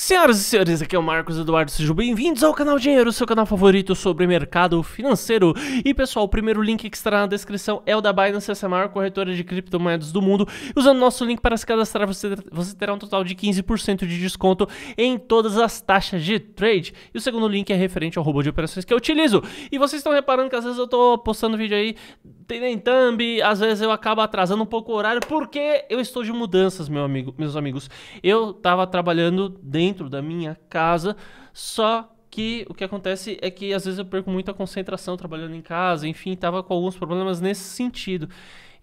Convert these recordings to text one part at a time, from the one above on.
Senhoras e senhores, aqui é o Marcos Eduardo, sejam bem-vindos ao canal Dinheiro, seu canal favorito sobre mercado financeiro. E pessoal, o primeiro link que estará na descrição é o da Binance, essa é a maior corretora de criptomoedas do mundo. Usando nosso link para se cadastrar, você, você terá um total de 15% de desconto em todas as taxas de trade. E o segundo link é referente ao robô de operações que eu utilizo. E vocês estão reparando que às vezes eu estou postando vídeo aí, tem nem thumb, às vezes eu acabo atrasando um pouco o horário, porque eu estou de mudanças, meu amigo, meus amigos. Eu estava trabalhando dentro dentro da minha casa, só que o que acontece é que às vezes eu perco muita concentração trabalhando em casa, enfim, estava com alguns problemas nesse sentido.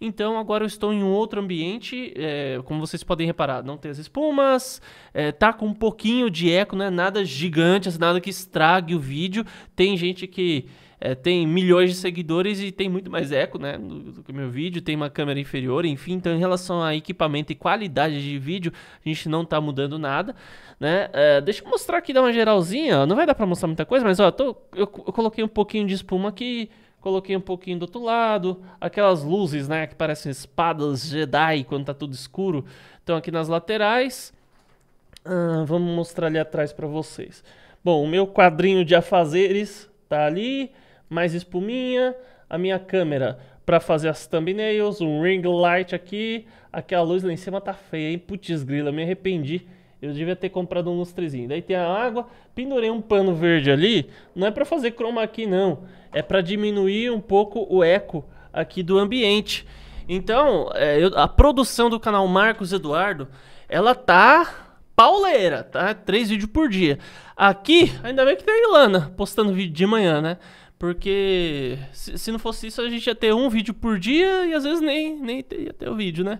Então agora eu estou em um outro ambiente, é, como vocês podem reparar, não tem as espumas, é, tá com um pouquinho de eco, não é nada gigante, assim, nada que estrague o vídeo. Tem gente que é, tem milhões de seguidores e tem muito mais eco, né, do que o meu vídeo, tem uma câmera inferior, enfim, então em relação a equipamento e qualidade de vídeo, a gente não tá mudando nada, né, é, deixa eu mostrar aqui, dar uma geralzinha, não vai dar para mostrar muita coisa, mas ó, tô, eu, eu coloquei um pouquinho de espuma aqui. Coloquei um pouquinho do outro lado, aquelas luzes, né, que parecem espadas Jedi quando tá tudo escuro, estão aqui nas laterais. Ah, vamos mostrar ali atrás para vocês. Bom, o meu quadrinho de afazeres tá ali, mais espuminha, a minha câmera para fazer as thumbnails, um ring light aqui, aquela luz lá em cima tá feia, hein? Putz grila, me arrependi eu devia ter comprado um lustrezinho. Daí tem a água, pendurei um pano verde ali. Não é para fazer chroma aqui não. É para diminuir um pouco o eco aqui do ambiente. Então, é, eu, a produção do canal Marcos Eduardo, ela tá pauleira, tá? Três vídeos por dia. Aqui, ainda bem que tem a Ilana postando vídeo de manhã, né? Porque se, se, não fosse isso, a gente ia ter um vídeo por dia e às vezes nem, nem ia ter o vídeo, né?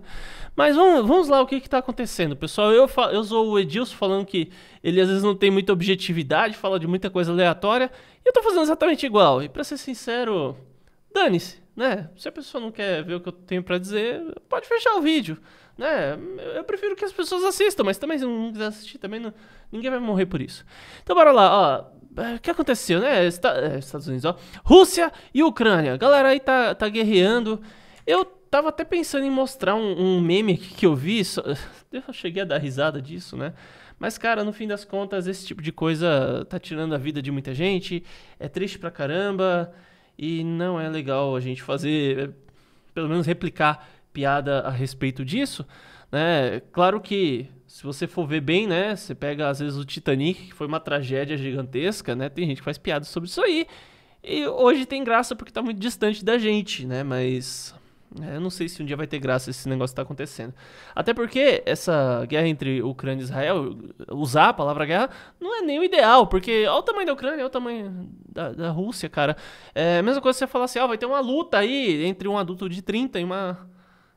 Mas vamos, vamos lá, o que está acontecendo, pessoal? Eu, eu sou o Edilson falando que ele às vezes não tem muita objetividade, fala de muita coisa aleatória, e eu estou fazendo exatamente igual. E para ser sincero, dane-se, né? Se a pessoa não quer ver o que eu tenho para dizer, pode fechar o vídeo, né? Eu, eu, prefiro que as pessoas assistam, mas também se não quiser assistir, também não, ninguém vai morrer por isso. Então bora lá, ó é, o que aconteceu, né? É, Estados Unidos, ó. Rússia e Ucrânia. Galera aí tá, tá guerreando. Eu tava até pensando em mostrar um, um meme que eu vi. Só... Eu cheguei a dar risada disso, né? Mas, cara, no fim das contas, esse tipo de coisa tá tirando a vida de muita gente. É triste pra caramba. E não é legal a gente fazer, é, pelo menos replicar piada a respeito disso. Né? Claro que se você for ver bem, né? Você pega às vezes o Titanic, que foi uma tragédia gigantesca, né? Tem gente que faz piada sobre isso aí. E hoje tem graça porque tá muito distante da gente, né? Mas é, eu não sei se um dia vai ter graça esse negócio que tá acontecendo. Até porque essa guerra entre Ucrânia e Israel, usar a palavra guerra, não é nem o ideal, porque olha o tamanho da Ucrânia, olha o tamanho da, da Rússia, cara. É a mesma coisa se você falar assim, ó, ah, vai ter uma luta aí entre um adulto de 30 e uma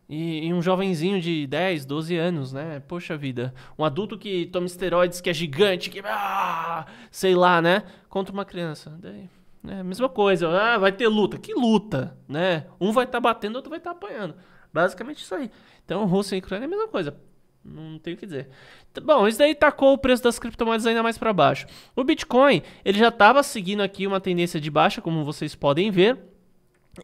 e, e, um jovenzinho de 10, 12 anos, né? Poxa vida. Um adulto que toma esteroides, que é gigante, que. Ah, sei lá, né? Contra uma criança. Daí. É mesma coisa, ah, vai ter luta. Que luta, né? Um vai estar tá batendo, outro vai estar tá apanhando. Basicamente isso aí. Então, Rússia e Ucrânia é a mesma coisa. Não tenho o que dizer. Bom, isso daí tacou o preço das criptomoedas ainda mais para baixo. O Bitcoin, ele já estava seguindo aqui uma tendência de baixa, como vocês podem ver.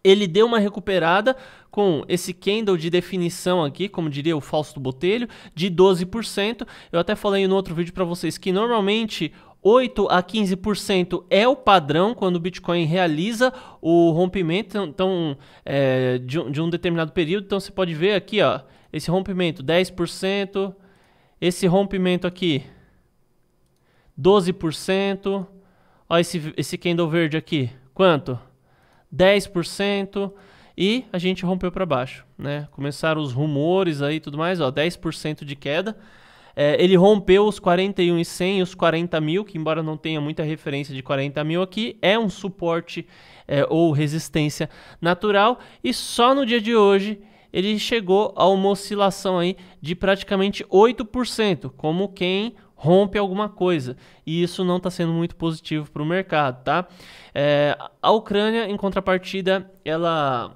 Ele deu uma recuperada com esse candle de definição aqui, como diria o Fausto Botelho, de 12%. Eu até falei no outro vídeo para vocês que normalmente 8 a 15% é o padrão quando o Bitcoin realiza o rompimento então, então é, de, de um determinado período. Então você pode ver aqui, ó, esse rompimento 10%, esse rompimento aqui 12%, ó, esse, esse candle verde aqui, quanto? 12%. 10% e a gente rompeu para baixo, né? Começaram os rumores aí e tudo mais, ó, 10% de queda. É, ele rompeu os 41,100 e os 40 mil, que embora não tenha muita referência de 40 mil aqui, é um suporte é, ou resistência natural. E só no dia de hoje ele chegou a uma oscilação aí de praticamente 8%, como quem rompe alguma coisa. E isso não está sendo muito positivo para o mercado, tá? É, a Ucrânia, em contrapartida, ela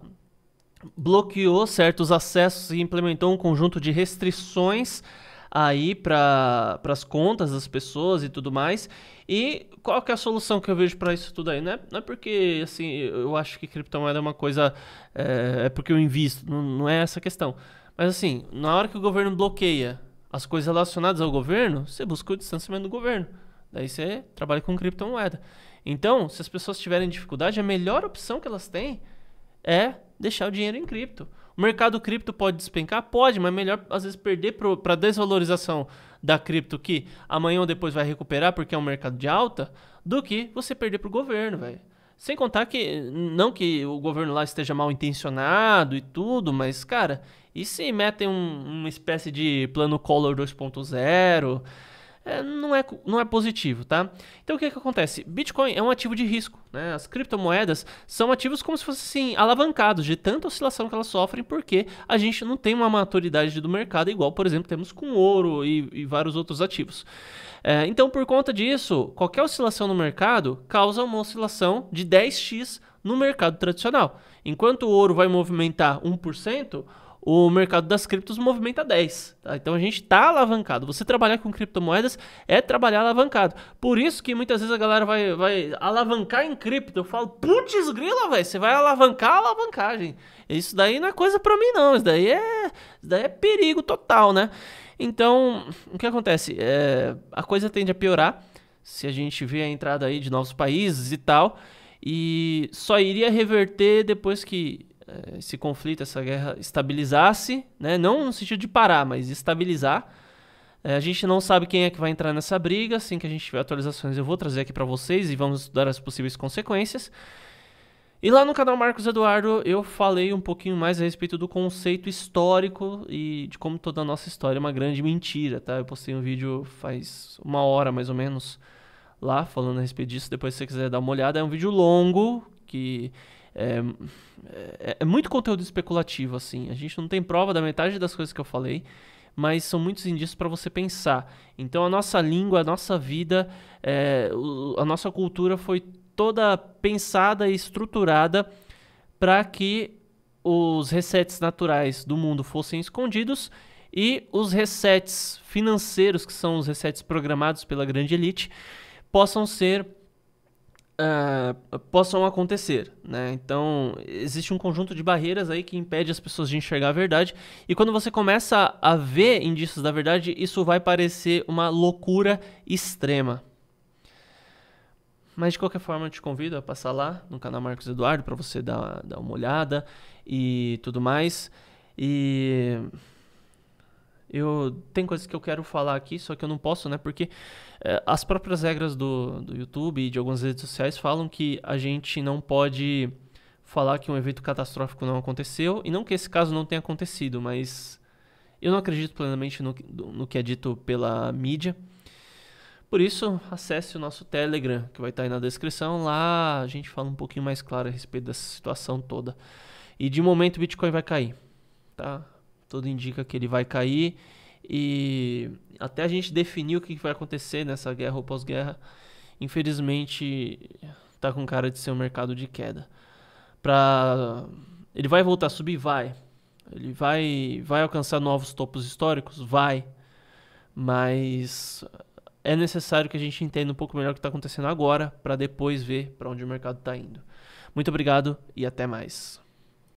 bloqueou certos acessos e implementou um conjunto de restrições aí para as contas das pessoas e tudo mais. E qual que é a solução que eu vejo para isso tudo aí? Não é, não é porque assim, eu acho que criptomoeda é uma coisa. É, é porque eu invisto, não, não é essa a questão. Mas assim, na hora que o governo bloqueia as coisas relacionadas ao governo, você busca o distanciamento do governo. Daí você trabalha com criptomoeda. Então, se as pessoas tiverem dificuldade, a melhor opção que elas têm é deixar o dinheiro em cripto. O mercado cripto pode despencar? Pode, mas é melhor às vezes perder para desvalorização da cripto que amanhã ou depois vai recuperar porque é um mercado de alta, do que você perder para o governo, velho. Sem contar que, não que o governo lá esteja mal intencionado e tudo, mas, cara, e se metem um, uma espécie de plano color 2.0? é, não, é, não é positivo, tá? Então o que, é que acontece? Bitcoin é um ativo de risco, né? As criptomoedas são ativos como se fossem assim, alavancados de tanta oscilação que elas sofrem, porque a gente não tem uma maturidade do mercado igual, por exemplo, temos com ouro e, e vários outros ativos. É, então, por conta disso, qualquer oscilação no mercado causa uma oscilação de 10x no mercado tradicional. Enquanto o ouro vai movimentar 1%, o mercado das criptos movimenta 10. Tá? Então a gente está alavancado. Você trabalhar com criptomoedas é trabalhar alavancado. Por isso que muitas vezes a galera vai, vai alavancar em cripto. Eu falo, putz grila, velho, você vai alavancar a alavancagem. Isso daí não é coisa para mim não, isso daí, é, isso daí é perigo total, né? Então, o que acontece? É, a coisa tende a piorar se a gente vê a entrada aí de novos países e tal. E só iria reverter depois que eh, esse conflito, essa guerra estabilizasse, né? não no sentido de parar, mas estabilizar. Eh, a gente não sabe quem é que vai entrar nessa briga, assim que a gente tiver atualizações eu vou trazer aqui para vocês e vamos estudar as possíveis consequências. E lá no canal Marcos Eduardo eu falei um pouquinho mais a respeito do conceito histórico e de como toda a nossa história é uma grande mentira, tá? Eu postei um vídeo faz uma hora mais ou menos lá falando a respeito disso, depois se você quiser dar uma olhada, é um vídeo longo que é, é, é, muito conteúdo especulativo, assim. A gente não tem prova da metade das coisas que eu falei, mas são muitos indícios para você pensar. Então, a nossa língua, a nossa vida, é, a nossa cultura foi toda pensada e estruturada para que os resets naturais do mundo fossem escondidos e os resets financeiros, que são os resets programados pela grande elite, possam ser uh, possam acontecer. Né? Então, existe um conjunto de barreiras aí que impede as pessoas de enxergar a verdade. E quando você começa a ver indícios da verdade, isso vai parecer uma loucura extrema. Mas de qualquer forma, eu te convido a passar lá no canal Marcos Eduardo para você dar, dar uma olhada e tudo mais. E eu tem coisas que eu quero falar aqui, só que eu não posso, né? Porque é, as próprias regras do, do YouTube e de algumas redes sociais falam que a gente não pode falar que um evento catastrófico não aconteceu e não que esse caso não tenha acontecido, mas eu não acredito plenamente no, no que é dito pela mídia. Por isso, acesse o nosso Telegram, que vai estar tá aí na descrição. Lá a gente fala um pouquinho mais claro a respeito dessa situação toda. E de momento o Bitcoin vai cair, tá? tudo indica que ele vai cair. E até a gente definir o que vai acontecer nessa guerra ou pós-guerra, infelizmente tá com cara de ser um mercado de queda. Pra... Ele vai voltar a subir? Vai. Ele vai, vai alcançar novos topos históricos? Vai. Mas é necessário que a gente entenda um pouco melhor o que está acontecendo agora para depois ver para onde o mercado está indo. Muito obrigado e até mais.